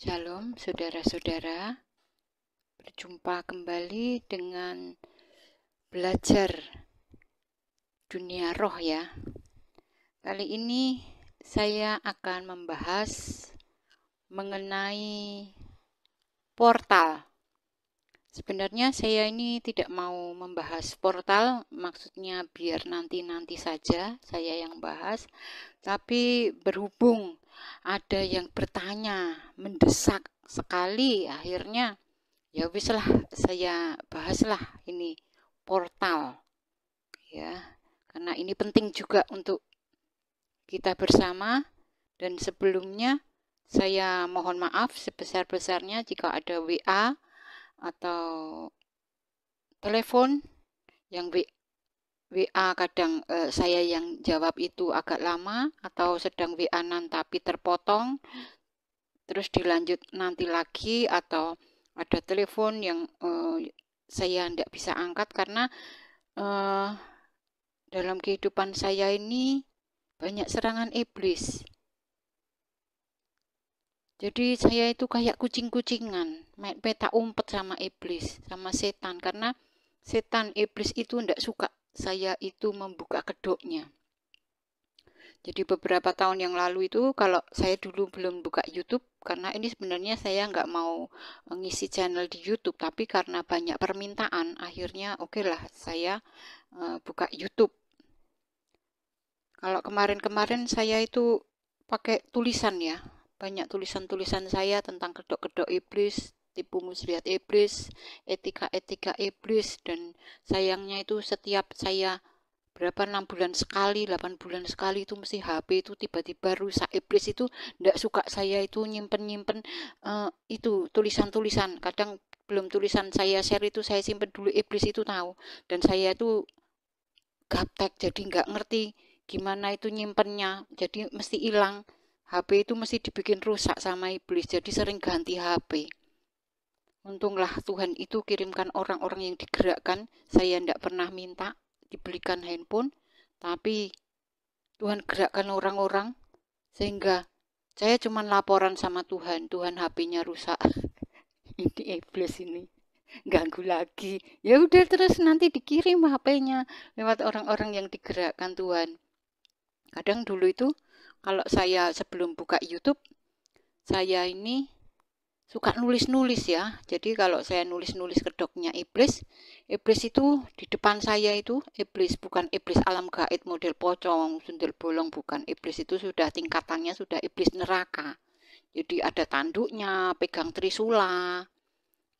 Shalom, saudara-saudara. Berjumpa kembali dengan belajar dunia roh ya. Kali ini saya akan membahas mengenai portal. Sebenarnya saya ini tidak mau membahas portal, maksudnya biar nanti-nanti saja saya yang bahas, tapi berhubung ada yang bertanya mendesak sekali akhirnya ya wislah saya bahaslah ini portal ya karena ini penting juga untuk kita bersama dan sebelumnya saya mohon maaf sebesar-besarnya jika ada WA atau telepon yang WA kadang eh, saya yang jawab itu agak lama atau sedang WA nan tapi terpotong terus dilanjut nanti lagi atau ada telepon yang eh, saya tidak bisa angkat karena eh, dalam kehidupan saya ini banyak serangan iblis jadi saya itu kayak kucing-kucingan peta umpet sama iblis sama setan karena setan iblis itu tidak suka saya itu membuka kedoknya. Jadi beberapa tahun yang lalu itu kalau saya dulu belum buka YouTube karena ini sebenarnya saya nggak mau eh, ngisi channel di YouTube tapi karena banyak permintaan akhirnya oke okay lah saya e, buka YouTube. Kalau kemarin-kemarin saya itu pakai tulisan ya banyak tulisan-tulisan saya tentang kedok-kedok iblis tipu muslihat iblis, etika-etika iblis dan sayangnya itu setiap saya berapa enam bulan sekali, 8 bulan sekali itu mesti HP itu tiba-tiba rusak iblis itu ndak suka saya itu nyimpen-nyimpen uh, itu tulisan-tulisan. Kadang belum tulisan saya share itu saya simpen dulu iblis itu tahu dan saya itu gaptek jadi nggak ngerti gimana itu nyimpennya. Jadi mesti hilang. HP itu mesti dibikin rusak sama iblis. Jadi sering ganti HP. Untunglah Tuhan itu kirimkan orang-orang yang digerakkan. Saya tidak pernah minta dibelikan handphone, tapi Tuhan gerakkan orang-orang sehingga saya cuma laporan sama Tuhan. Tuhan HP-nya rusak. ini iblis ini ganggu lagi. Ya udah terus nanti dikirim HP-nya lewat orang-orang yang digerakkan Tuhan. Kadang dulu itu kalau saya sebelum buka YouTube, saya ini suka nulis-nulis ya. Jadi kalau saya nulis-nulis kedoknya iblis, iblis itu di depan saya itu iblis bukan iblis alam gaib model pocong, sundel bolong bukan. Iblis itu sudah tingkatannya sudah iblis neraka. Jadi ada tanduknya, pegang trisula.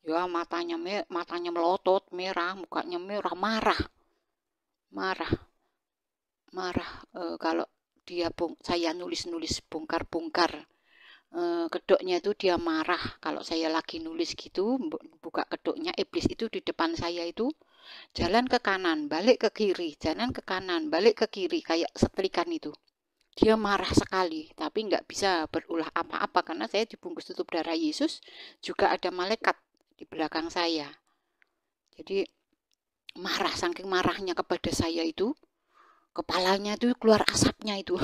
Ya, matanya me matanya melotot, merah, mukanya merah, marah. Marah. Marah e, kalau dia bong saya nulis-nulis bongkar-bongkar kedoknya eh, itu dia marah kalau saya lagi nulis gitu buka kedoknya iblis itu di depan saya itu jalan ke kanan balik ke kiri jalan ke kanan balik ke kiri kayak setrikan itu dia marah sekali tapi nggak bisa berulah apa-apa karena saya dibungkus tutup darah Yesus juga ada malaikat di belakang saya jadi marah saking marahnya kepada saya itu kepalanya itu keluar asapnya itu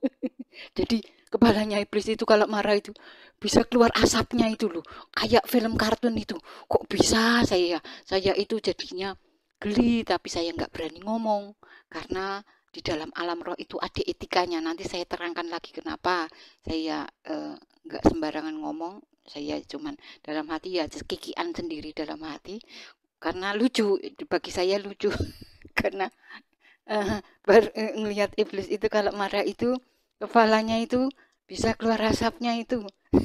jadi kepalanya iblis itu kalau marah itu bisa keluar asapnya itu loh kayak film kartun itu kok bisa saya saya itu jadinya geli tapi saya nggak berani ngomong karena di dalam alam roh itu ada etikanya nanti saya terangkan lagi kenapa saya eh, nggak uh, sembarangan ngomong saya cuman dalam hati ya kikian sendiri dalam hati karena lucu bagi saya lucu karena uh, bar, uh, ngelihat iblis itu kalau marah itu kepalanya itu bisa keluar asapnya itu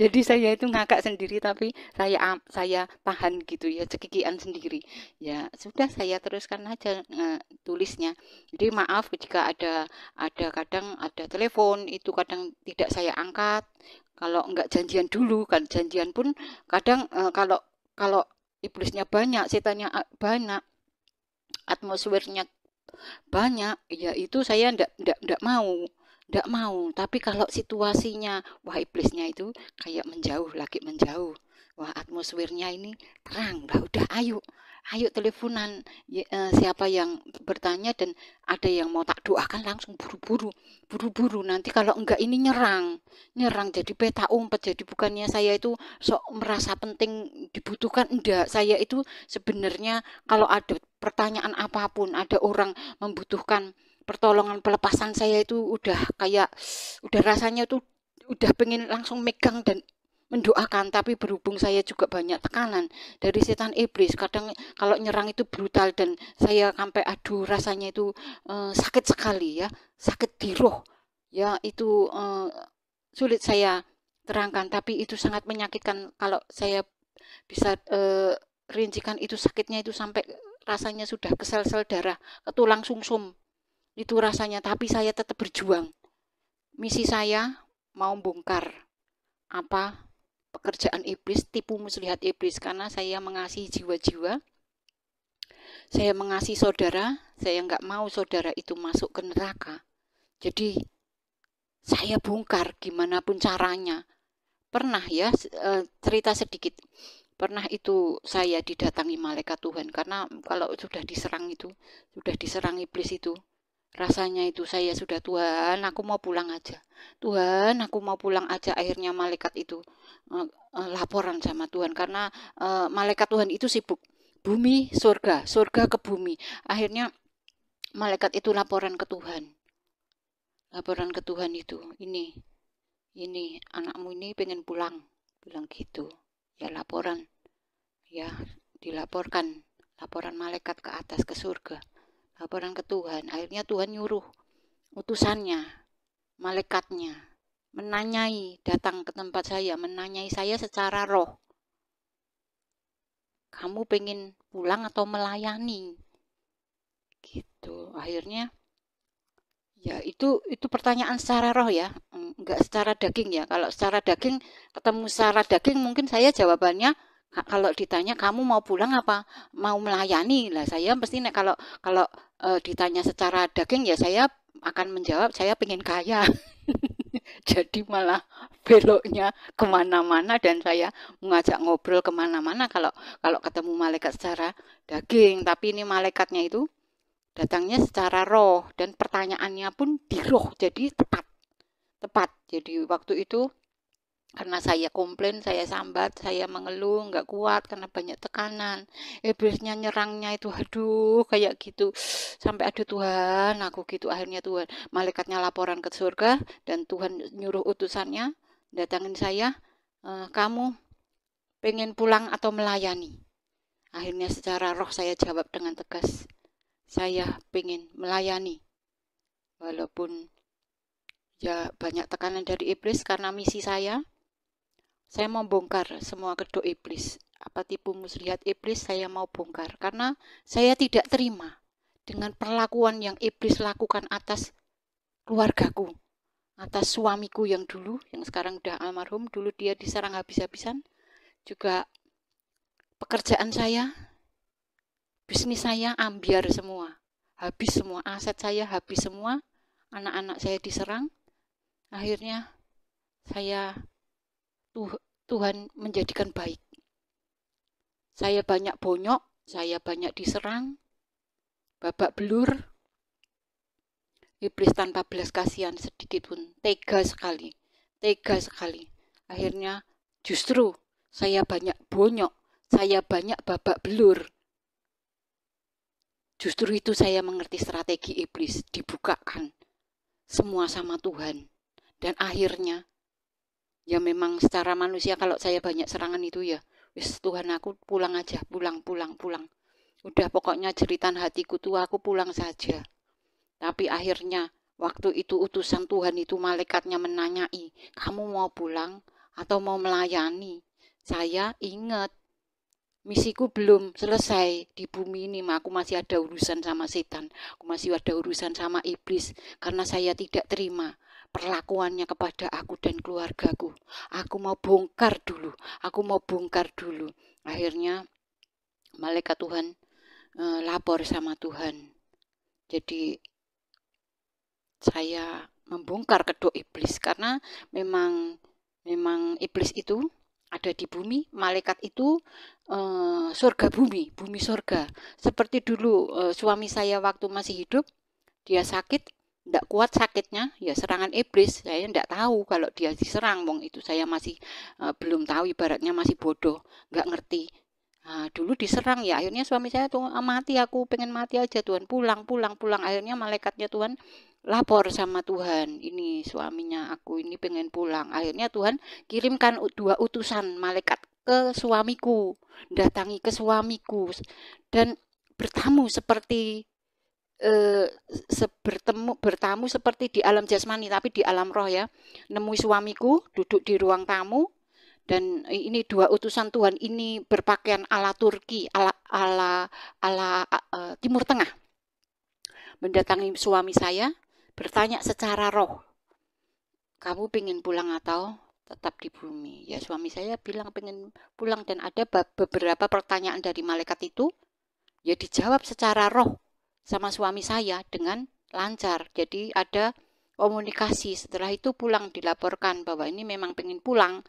jadi saya itu ngakak sendiri tapi saya saya tahan gitu ya cekikian sendiri ya sudah saya teruskan aja e, tulisnya jadi maaf jika ada ada kadang ada telepon itu kadang tidak saya angkat kalau enggak janjian dulu kan janjian pun kadang e, kalau kalau iblisnya banyak setannya eh, banyak atmosfernya banyak ya itu saya ndak ndak ndak mau tidak mau tapi kalau situasinya wah iblisnya itu kayak menjauh lagi menjauh wah atmosfernya ini terang lah udah ayo ayo teleponan ya, siapa yang bertanya dan ada yang mau tak doakan langsung buru-buru buru-buru nanti kalau enggak ini nyerang nyerang jadi peta umpet jadi bukannya saya itu sok merasa penting dibutuhkan enggak saya itu sebenarnya kalau ada pertanyaan apapun ada orang membutuhkan pertolongan pelepasan saya itu udah kayak udah rasanya tuh udah pengen langsung megang dan mendoakan tapi berhubung saya juga banyak tekanan dari setan iblis kadang kalau nyerang itu brutal dan saya sampai aduh rasanya itu uh, sakit sekali ya sakit di roh ya itu uh, sulit saya terangkan tapi itu sangat menyakitkan kalau saya bisa uh, rincikan itu sakitnya itu sampai rasanya sudah kesel-sel darah ke tulang sungsum itu rasanya tapi saya tetap berjuang misi saya mau bongkar apa pekerjaan iblis tipu muslihat iblis karena saya mengasihi jiwa-jiwa saya mengasihi saudara saya nggak mau saudara itu masuk ke neraka jadi saya bongkar gimana pun caranya pernah ya e, cerita sedikit pernah itu saya didatangi malaikat Tuhan karena kalau sudah diserang itu sudah diserang iblis itu Rasanya itu saya sudah Tuhan, aku mau pulang aja. Tuhan, aku mau pulang aja. Akhirnya malaikat itu uh, laporan sama Tuhan karena uh, malaikat Tuhan itu sibuk. Bumi, surga, surga ke bumi. Akhirnya malaikat itu laporan ke Tuhan. Laporan ke Tuhan itu, ini, ini anakmu ini pengen pulang, bilang gitu. Ya laporan, ya dilaporkan, laporan malaikat ke atas ke surga laporan ke Tuhan. Akhirnya Tuhan nyuruh utusannya, malaikatnya, menanyai, datang ke tempat saya, menanyai saya secara roh. Kamu pengen pulang atau melayani? Gitu. Akhirnya ya itu itu pertanyaan secara roh ya enggak secara daging ya kalau secara daging ketemu secara daging mungkin saya jawabannya kalau ditanya kamu mau pulang apa mau melayani lah saya mesti kalau kalau e, ditanya secara daging ya saya akan menjawab saya pengen kaya jadi malah beloknya kemana-mana dan saya mengajak ngobrol kemana-mana kalau kalau ketemu malaikat secara daging tapi ini malaikatnya itu datangnya secara roh dan pertanyaannya pun di roh jadi tepat tepat jadi waktu itu karena saya komplain, saya sambat, saya mengeluh, nggak kuat karena banyak tekanan. Iblisnya nyerangnya itu, aduh, kayak gitu. Sampai ada Tuhan, aku gitu. Akhirnya Tuhan, malaikatnya laporan ke surga dan Tuhan nyuruh utusannya datangin saya. E, kamu pengen pulang atau melayani? Akhirnya secara roh saya jawab dengan tegas, saya pengen melayani. Walaupun ya banyak tekanan dari iblis karena misi saya saya mau bongkar semua kedok iblis. Apa tipu muslihat iblis saya mau bongkar. Karena saya tidak terima dengan perlakuan yang iblis lakukan atas keluargaku. Atas suamiku yang dulu, yang sekarang udah almarhum. Dulu dia diserang habis-habisan. Juga pekerjaan saya, bisnis saya ambiar semua. Habis semua aset saya, habis semua. Anak-anak saya diserang. Akhirnya saya Tuhan menjadikan baik. Saya banyak bonyok, saya banyak diserang, babak belur. Iblis tanpa belas kasihan sedikit pun tega sekali, tega sekali. Akhirnya justru saya banyak bonyok, saya banyak babak belur. Justru itu saya mengerti strategi iblis dibukakan semua sama Tuhan. Dan akhirnya ya memang secara manusia kalau saya banyak serangan itu ya wis Tuhan aku pulang aja pulang pulang pulang udah pokoknya jeritan hatiku tuh aku pulang saja tapi akhirnya waktu itu utusan Tuhan itu malaikatnya menanyai kamu mau pulang atau mau melayani saya ingat misiku belum selesai di bumi ini ma. aku masih ada urusan sama setan aku masih ada urusan sama iblis karena saya tidak terima perlakuannya kepada aku dan keluargaku. Aku mau bongkar dulu, aku mau bongkar dulu. Akhirnya malaikat Tuhan e, lapor sama Tuhan. Jadi saya membongkar kedok iblis karena memang memang iblis itu ada di bumi, malaikat itu e, eh, surga bumi, bumi surga. Seperti dulu e, suami saya waktu masih hidup, dia sakit, tidak kuat sakitnya ya serangan iblis saya tidak tahu kalau dia diserang wong itu saya masih uh, belum tahu ibaratnya masih bodoh nggak ngerti uh, dulu diserang ya akhirnya suami saya tuh ah, mati aku pengen mati aja Tuhan pulang pulang pulang akhirnya malaikatnya Tuhan lapor sama Tuhan ini suaminya aku ini pengen pulang akhirnya Tuhan kirimkan dua utusan malaikat ke suamiku datangi ke suamiku dan bertamu seperti eh, bertemu bertamu seperti di alam jasmani tapi di alam roh ya nemui suamiku duduk di ruang tamu dan ini dua utusan Tuhan ini berpakaian ala Turki ala ala ala uh, Timur Tengah mendatangi suami saya bertanya secara roh kamu pengen pulang atau tetap di bumi ya suami saya bilang pengen pulang dan ada beberapa pertanyaan dari malaikat itu ya dijawab secara roh sama suami saya dengan lancar. Jadi ada komunikasi. Setelah itu pulang dilaporkan bahwa ini memang pengen pulang.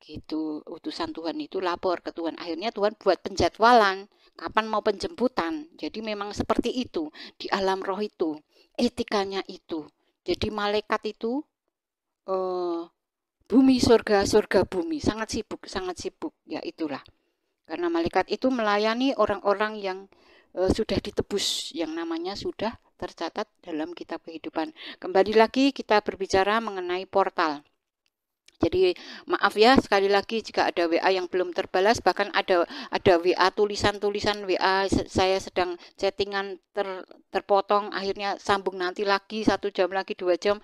Gitu, utusan Tuhan itu lapor ke Tuhan. Akhirnya Tuhan buat penjadwalan kapan mau penjemputan. Jadi memang seperti itu di alam roh itu, etikanya itu. Jadi malaikat itu eh, bumi surga, surga bumi, sangat sibuk, sangat sibuk, ya itulah. Karena malaikat itu melayani orang-orang yang e, sudah ditebus yang namanya sudah tercatat dalam kitab kehidupan. Kembali lagi kita berbicara mengenai portal. Jadi maaf ya sekali lagi jika ada WA yang belum terbalas bahkan ada ada WA tulisan-tulisan WA saya sedang chattingan ter, terpotong akhirnya sambung nanti lagi satu jam lagi dua jam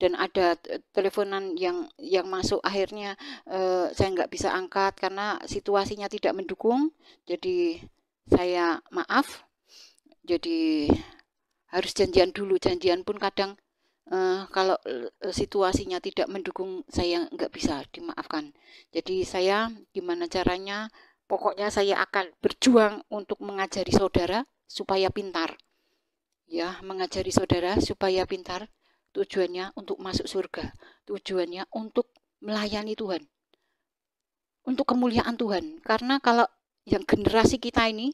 dan ada teleponan yang yang masuk akhirnya eh, saya nggak bisa angkat karena situasinya tidak mendukung jadi saya maaf jadi harus janjian dulu janjian pun kadang uh, kalau eh, situasinya tidak mendukung saya nggak bisa dimaafkan jadi saya gimana caranya pokoknya saya akan berjuang untuk mengajari saudara supaya pintar ya mengajari saudara supaya pintar tujuannya untuk masuk surga tujuannya untuk melayani Tuhan untuk kemuliaan Tuhan karena kalau yang generasi kita ini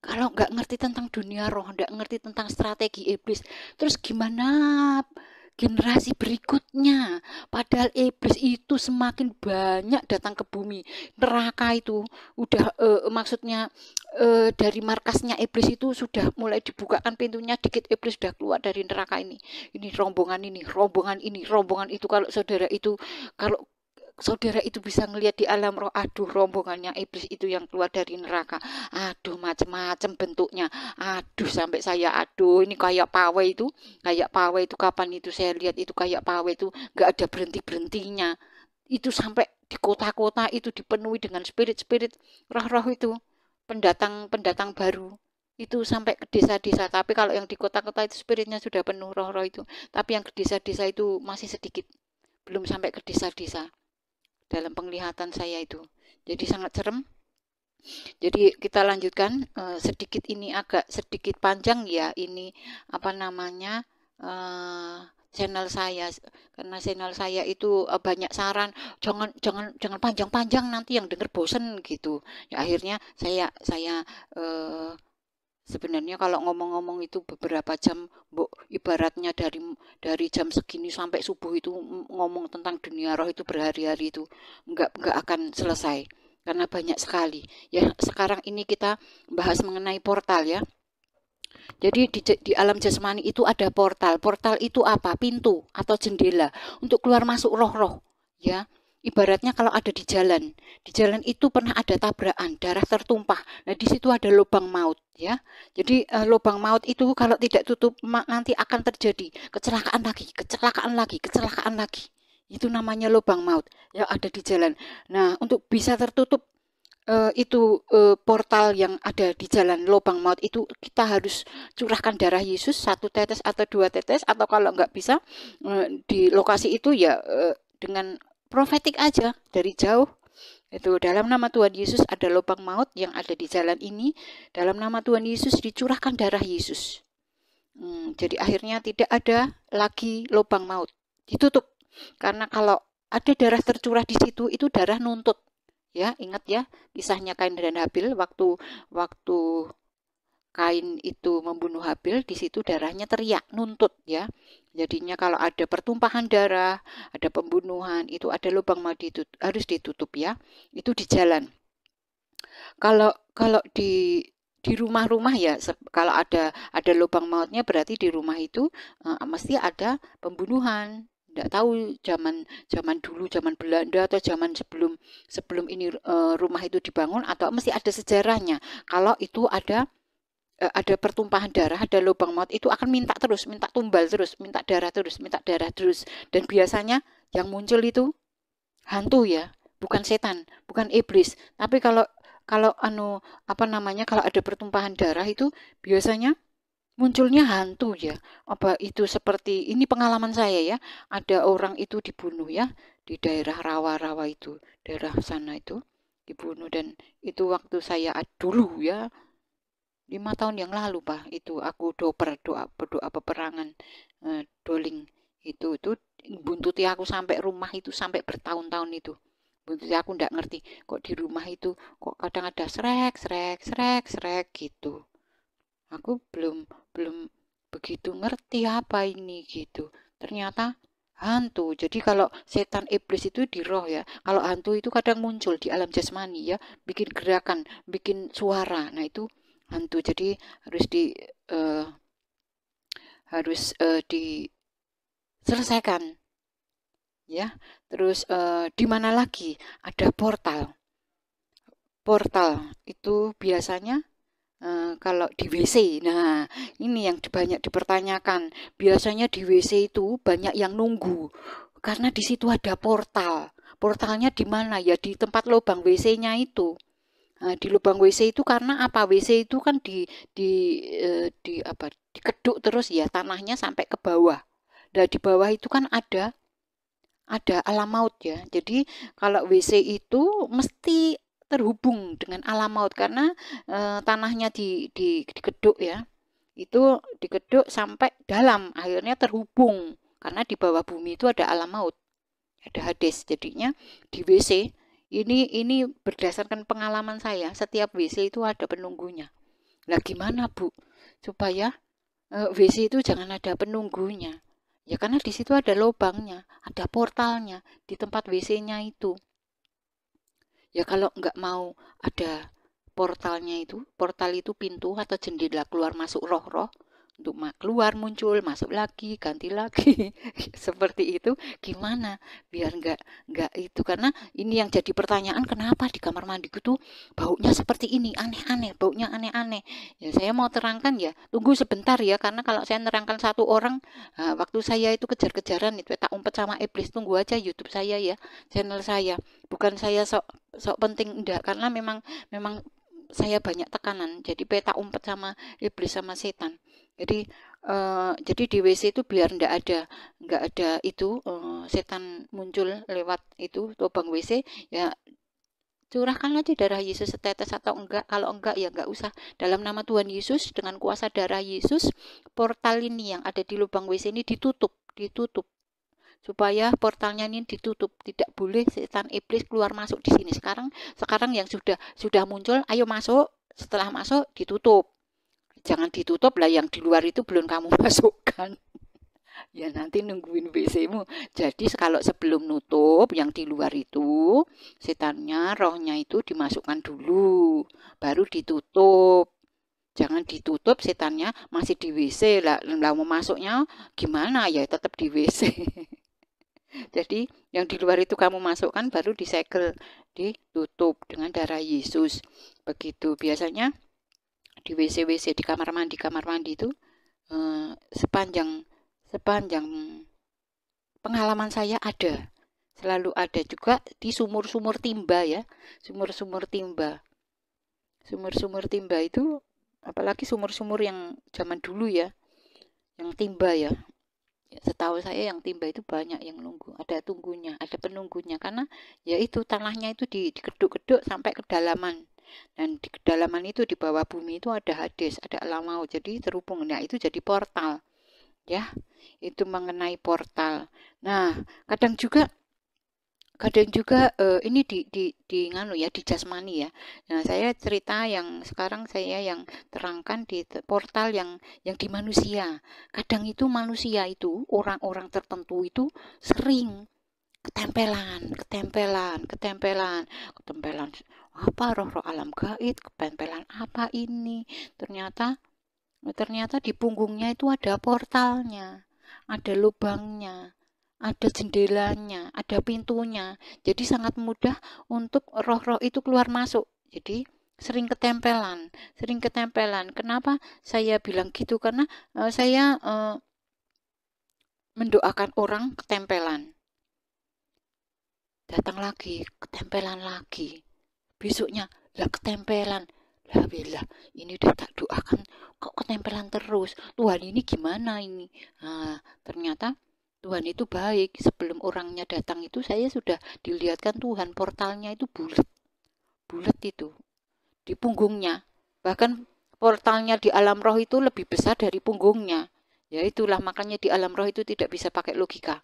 kalau nggak ngerti tentang dunia roh, nggak ngerti tentang strategi iblis, terus gimana generasi berikutnya? Padahal iblis itu semakin banyak datang ke bumi. Neraka itu udah e, maksudnya e, dari markasnya iblis itu sudah mulai dibukakan pintunya dikit iblis sudah keluar dari neraka ini. Ini rombongan ini, rombongan ini, rombongan itu kalau saudara itu kalau saudara itu bisa ngelihat di alam roh aduh rombongannya iblis itu yang keluar dari neraka aduh macam-macam bentuknya aduh sampai saya aduh ini kayak pawai itu kayak pawai itu kapan itu saya lihat itu kayak pawai itu nggak ada berhenti berhentinya itu sampai di kota-kota itu dipenuhi dengan spirit-spirit roh-roh itu pendatang-pendatang baru itu sampai ke desa-desa tapi kalau yang di kota-kota itu spiritnya sudah penuh roh-roh itu tapi yang ke desa-desa itu masih sedikit belum sampai ke desa-desa dalam penglihatan saya itu. Jadi sangat serem. Jadi kita lanjutkan uh, sedikit ini agak sedikit panjang ya ini apa namanya eh, channel saya karena channel saya itu uh, banyak saran jangan jangan jangan panjang-panjang nanti yang denger bosen gitu. Ya akhirnya saya saya eh, Sebenarnya kalau ngomong-ngomong itu beberapa jam, bu, ibaratnya dari dari jam segini sampai subuh itu ngomong tentang dunia roh itu berhari-hari itu nggak nggak akan selesai karena banyak sekali. Ya sekarang ini kita bahas mengenai portal ya. Jadi di, di alam jasmani itu ada portal. Portal itu apa? Pintu atau jendela untuk keluar masuk roh-roh, ya ibaratnya kalau ada di jalan, di jalan itu pernah ada tabrakan, darah tertumpah. Nah, di situ ada lubang maut ya. Jadi uh, lubang maut itu kalau tidak tutup nanti akan terjadi kecelakaan lagi, kecelakaan lagi, kecelakaan lagi. Itu namanya lubang maut yang ada di jalan. Nah, untuk bisa tertutup eh, itu eh, portal yang ada di jalan lubang maut itu kita harus curahkan darah Yesus satu tetes atau dua tetes atau kalau nggak bisa uh, di lokasi itu ya uh, dengan profetik aja dari jauh. Itu dalam nama Tuhan Yesus ada lubang maut yang ada di jalan ini. Dalam nama Tuhan Yesus dicurahkan darah Yesus. Hmm, jadi akhirnya tidak ada lagi lubang maut. Ditutup. Karena kalau ada darah tercurah di situ itu darah nuntut. Ya, ingat ya kisahnya Kain dan Habil waktu waktu Kain itu membunuh Habil, di situ darahnya teriak, nuntut ya. Jadinya kalau ada pertumpahan darah, ada pembunuhan, itu ada lubang mau ditutup, harus ditutup ya. Itu di jalan. Kalau kalau di di rumah-rumah ya kalau ada ada lubang mautnya berarti di rumah itu uh, mesti ada pembunuhan tidak tahu zaman zaman dulu zaman Belanda atau zaman sebelum sebelum ini uh, rumah itu dibangun atau mesti ada sejarahnya kalau itu ada Eh, ada pertumpahan darah, ada lubang maut itu akan minta terus, minta tumbal terus, minta darah terus, minta darah terus. Dan biasanya yang muncul itu hantu ya, bukan setan, bukan iblis. Tapi kalau kalau anu apa namanya kalau ada pertumpahan darah itu biasanya munculnya hantu ya. Apa itu seperti ini pengalaman saya ya, ada orang itu dibunuh ya di daerah rawa-rawa itu, daerah sana itu dibunuh dan itu waktu saya dulu ya lima tahun yang lalu pak itu aku doper doa berdoa peperangan eh, doling itu itu buntuti aku sampai rumah itu sampai bertahun-tahun itu buntuti aku ndak ngerti kok di rumah itu kok kadang ada srek srek srek srek gitu aku belum belum begitu ngerti apa ini gitu ternyata hantu. Jadi kalau setan iblis itu di roh ya. Kalau hantu itu kadang muncul di alam jasmani ya, bikin gerakan, bikin suara. Nah, itu hantu jadi harus di uh, harus uh, diselesaikan ya terus uh, di mana lagi ada portal portal itu biasanya uh, kalau di WC nah ini yang banyak dipertanyakan biasanya di WC itu banyak yang nunggu karena di situ ada portal portalnya di mana ya di tempat lubang WC-nya itu Eh, di lubang WC itu karena apa WC itu kan di di eh, di apa dikeduk terus ya tanahnya sampai ke bawah. Nah di bawah itu kan ada ada alam maut ya. Jadi kalau WC itu mesti terhubung dengan alam maut karena eh, tanahnya di di dikeduk ya. Itu dikeduk sampai dalam akhirnya terhubung karena di bawah bumi itu ada alam maut. Ada hades jadinya di WC ini ini berdasarkan pengalaman saya, setiap WC itu ada penunggunya. Lah gimana, Bu? Supaya e, eh, WC itu jangan ada penunggunya. Ya karena di situ ada lubangnya, ada portalnya di tempat WC-nya itu. Ya kalau nggak mau ada portalnya itu, portal itu pintu atau jendela keluar masuk roh-roh, untuk keluar muncul masuk lagi ganti lagi seperti itu gimana biar nggak nggak itu karena ini yang jadi pertanyaan kenapa di kamar mandi tuh baunya seperti ini aneh-aneh baunya aneh-aneh ya saya mau terangkan ya tunggu sebentar ya karena kalau saya nerangkan satu orang nah, waktu saya itu kejar-kejaran itu tak umpet sama iblis tunggu aja YouTube saya ya channel saya bukan saya sok sok penting enggak karena memang memang saya banyak tekanan jadi peta umpet sama iblis sama setan jadi uh, jadi di WC itu biar ndak ada nggak ada itu uh, setan muncul lewat itu lubang WC ya curahkan aja darah Yesus setetes atau enggak kalau enggak ya enggak usah dalam nama Tuhan Yesus dengan kuasa darah Yesus portal ini yang ada di lubang WC ini ditutup ditutup supaya portalnya ini ditutup tidak boleh setan iblis keluar masuk di sini sekarang sekarang yang sudah sudah muncul ayo masuk setelah masuk ditutup jangan ditutup lah yang di luar itu belum kamu masukkan ya nanti nungguin WC-mu. Jadi kalau sebelum nutup yang di luar itu setannya rohnya itu dimasukkan dulu baru ditutup. Jangan ditutup setannya masih di WC lah, lalu mau masuknya gimana ya tetap di WC. Jadi yang di luar itu kamu masukkan baru disegel, ditutup dengan darah Yesus. Begitu biasanya di WC WC di kamar mandi kamar mandi itu eh, sepanjang sepanjang pengalaman saya ada selalu ada juga di sumur-sumur timba ya sumur-sumur timba sumur-sumur timba itu apalagi sumur-sumur yang zaman dulu ya yang timba ya setahu saya yang timba itu banyak yang nunggu ada tunggunya ada penunggunya karena ya itu tanahnya itu di dikeduk-keduk sampai kedalaman dan di kedalaman itu di bawah bumi itu ada hadis, ada alamau. Jadi terhubung. Nah, itu jadi portal. Ya. Itu mengenai portal. Nah, kadang juga kadang juga uh, ini di di di nganu ya di jasmani ya. Nah, saya cerita yang sekarang saya yang terangkan di portal yang yang di manusia. Kadang itu manusia itu orang-orang tertentu itu sering ketempelan, ketempelan, ketempelan, ketempelan apa roh-roh alam gaib ketempelan apa ini ternyata ternyata di punggungnya itu ada portalnya ada lubangnya ada jendelanya ada pintunya jadi sangat mudah untuk roh-roh itu keluar masuk jadi sering ketempelan, sering ketempelan. Kenapa saya bilang gitu? Karena uh, saya uh, mendoakan orang ketempelan. Datang lagi, ketempelan lagi. Besoknya lah ketempelan. Lah bila ini udah tak doakan kok ketempelan terus. Tuhan ini gimana ini? Nah, ternyata Tuhan itu baik. Sebelum orangnya datang itu saya sudah dilihatkan Tuhan portalnya itu bulat. Bulat itu di punggungnya. Bahkan portalnya di alam roh itu lebih besar dari punggungnya. Ya itulah makanya di alam roh itu tidak bisa pakai logika.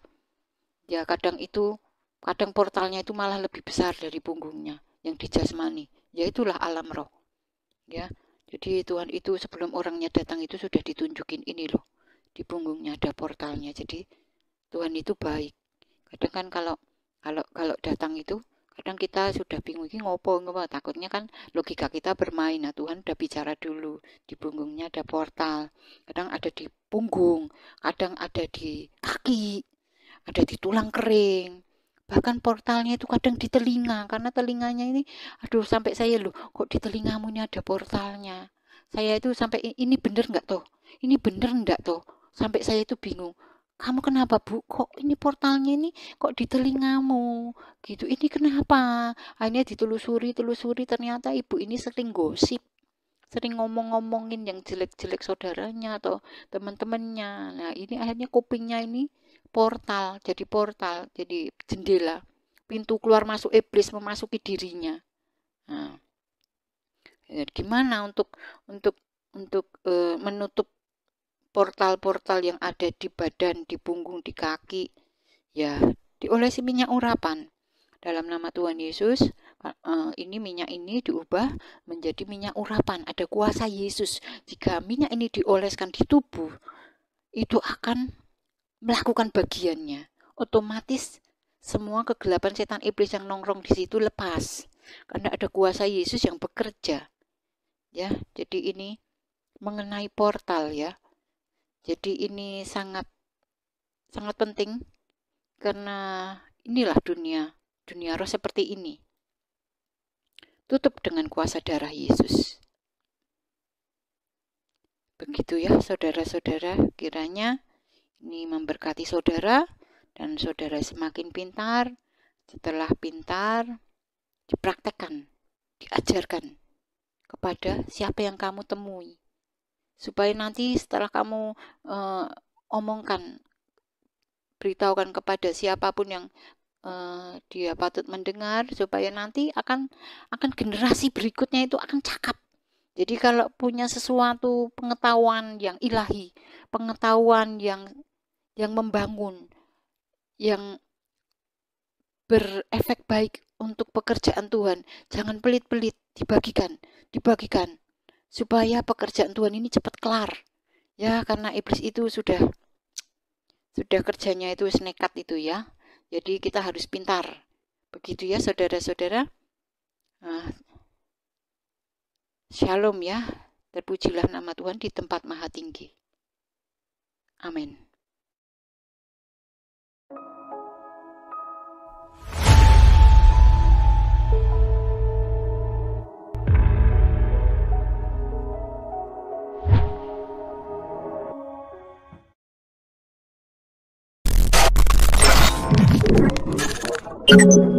Ya kadang itu kadang portalnya itu malah lebih besar dari punggungnya yang dijasmani, yaitulah alam roh. Ya, jadi Tuhan itu sebelum orangnya datang itu sudah ditunjukin ini loh. Di punggungnya ada portalnya. Jadi Tuhan itu baik. Kadang kan kalau kalau kalau datang itu kadang kita sudah bingung ini ngopo ngopo takutnya kan logika kita bermain nah Tuhan udah bicara dulu di punggungnya ada portal kadang ada di punggung kadang ada di kaki ada di tulang kering bahkan portalnya itu kadang di telinga karena telinganya ini aduh sampai saya loh kok di telingamu ini ada portalnya saya itu sampai ini bener nggak tuh ini bener nggak tuh sampai saya itu bingung kamu kenapa bu kok ini portalnya ini kok di telingamu gitu ini kenapa akhirnya ditelusuri telusuri ternyata ibu ini sering gosip sering ngomong-ngomongin yang jelek-jelek saudaranya atau teman-temannya nah ini akhirnya kupingnya ini portal, jadi portal, jadi jendela, pintu keluar masuk iblis eh, memasuki dirinya. Nah, ya, gimana untuk untuk untuk e, menutup portal-portal yang ada di badan, di punggung, di kaki, ya diolesi minyak urapan. Dalam nama Tuhan Yesus, eh, ini minyak ini diubah menjadi minyak urapan. Ada kuasa Yesus. Jika minyak ini dioleskan di tubuh, itu akan melakukan bagiannya, otomatis semua kegelapan setan iblis yang nongkrong di situ lepas karena ada kuasa Yesus yang bekerja. Ya, jadi ini mengenai portal ya. Jadi ini sangat sangat penting karena inilah dunia dunia roh seperti ini. Tutup dengan kuasa darah Yesus. Begitu ya saudara-saudara, kiranya ini memberkati saudara dan saudara semakin pintar. Setelah pintar, dipraktekkan, diajarkan kepada siapa yang kamu temui. Supaya nanti setelah kamu uh, omongkan, beritahukan kepada siapapun yang uh, dia patut mendengar supaya nanti akan akan generasi berikutnya itu akan cakap. Jadi kalau punya sesuatu pengetahuan yang ilahi, pengetahuan yang yang membangun, yang berefek baik untuk pekerjaan Tuhan. Jangan pelit-pelit, dibagikan, dibagikan supaya pekerjaan Tuhan ini cepat kelar. Ya, karena iblis itu sudah sudah kerjanya itu senekat itu ya. Jadi kita harus pintar. Begitu ya saudara-saudara. Nah, shalom ya. Terpujilah nama Tuhan di tempat maha tinggi. Amin. Música